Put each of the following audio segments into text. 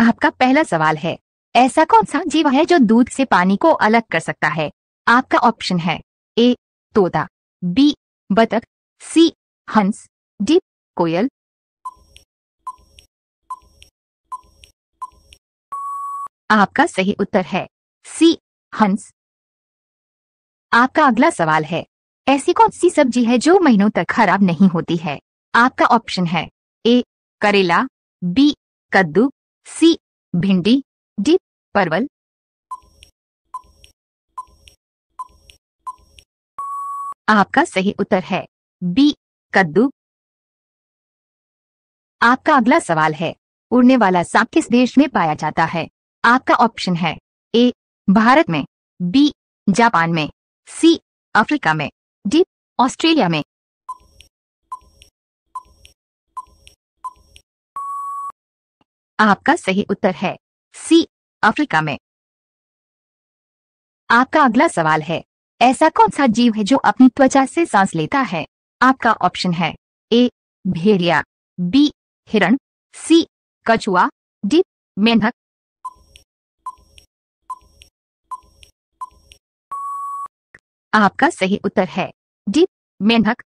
आपका पहला सवाल है ऐसा कौन सा जीव है जो दूध से पानी को अलग कर सकता है आपका ऑप्शन है ए तोता बी बतख सी हंस डी कोयल आपका सही उत्तर है सी हंस आपका अगला सवाल है ऐसी कौन सी सब्जी है जो महीनों तक खराब नहीं होती है आपका ऑप्शन है ए करेला बी कद्दू सी भिंडी डी परवल आपका सही उत्तर है बी कद्दू आपका अगला सवाल है उड़ने वाला सांप किस देश में पाया जाता है आपका ऑप्शन है ए भारत में बी जापान में सी अफ्रीका में डी ऑस्ट्रेलिया में आपका सही उत्तर है सी अफ्रीका में आपका अगला सवाल है ऐसा कौन सा जीव है जो अपनी त्वचा से सांस लेता है आपका ऑप्शन है ए भेड़िया बी हिरण सी कछुआ डी मेंढक आपका सही उत्तर है डी मेंढक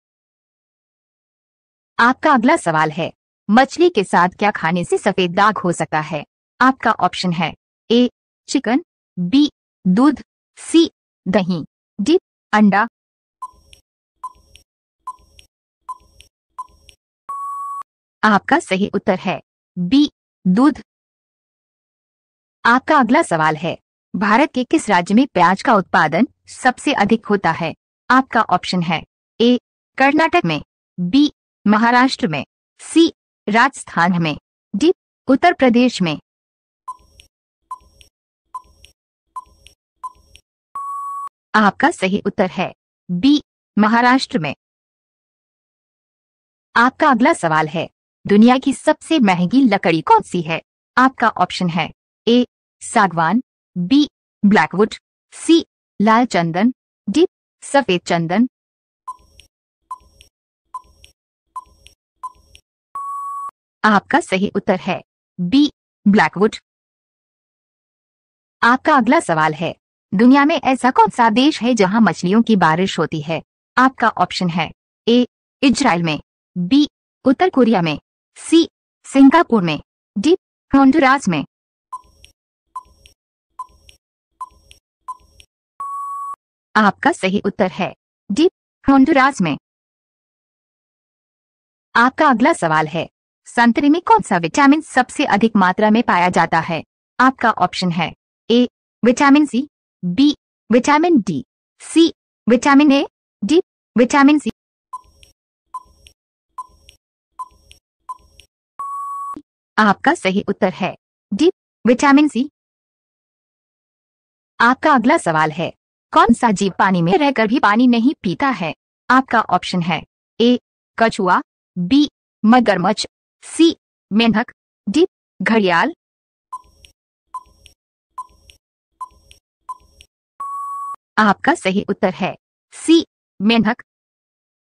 आपका अगला सवाल है मछली के साथ क्या खाने से सफेद दाग हो सकता है आपका ऑप्शन है ए चिकन बी दूध सी दही डी अंडा आपका सही उत्तर है बी दूध आपका अगला सवाल है भारत के किस राज्य में प्याज का उत्पादन सबसे अधिक होता है आपका ऑप्शन है ए कर्नाटक में बी महाराष्ट्र में सी राजस्थान में डी उत्तर प्रदेश में आपका सही उत्तर है बी महाराष्ट्र में आपका अगला सवाल है दुनिया की सबसे महंगी लकड़ी कौन सी है आपका ऑप्शन है ए सागवान बी ब्लैकवुड सी लाल चंदन डी सफेद चंदन आपका सही उत्तर है बी ब्लैकवुड आपका अगला सवाल है दुनिया में ऐसा कौन सा देश है जहां मछलियों की बारिश होती है आपका ऑप्शन है ए इजराइल में बी उत्तर कोरिया में सी सिंगापुर में डी होंडुरास में आपका सही उत्तर है डी होंडुरास में आपका अगला सवाल है संतरे में कौन सा विटामिन सबसे अधिक मात्रा में पाया जाता है आपका ऑप्शन है A vitamin C B vitamin D C vitamin A D vitamin C आपका सही उत्तर है डी विटामिन सी आपका अगला सवाल है कौन सा जीव पानी में रहकर भी पानी नहीं पीता है आपका ऑप्शन है ए कछुआ बी मगरमच्छ सी मेंढक डी घड़ियाल आपका सही उत्तर है सी मेंढक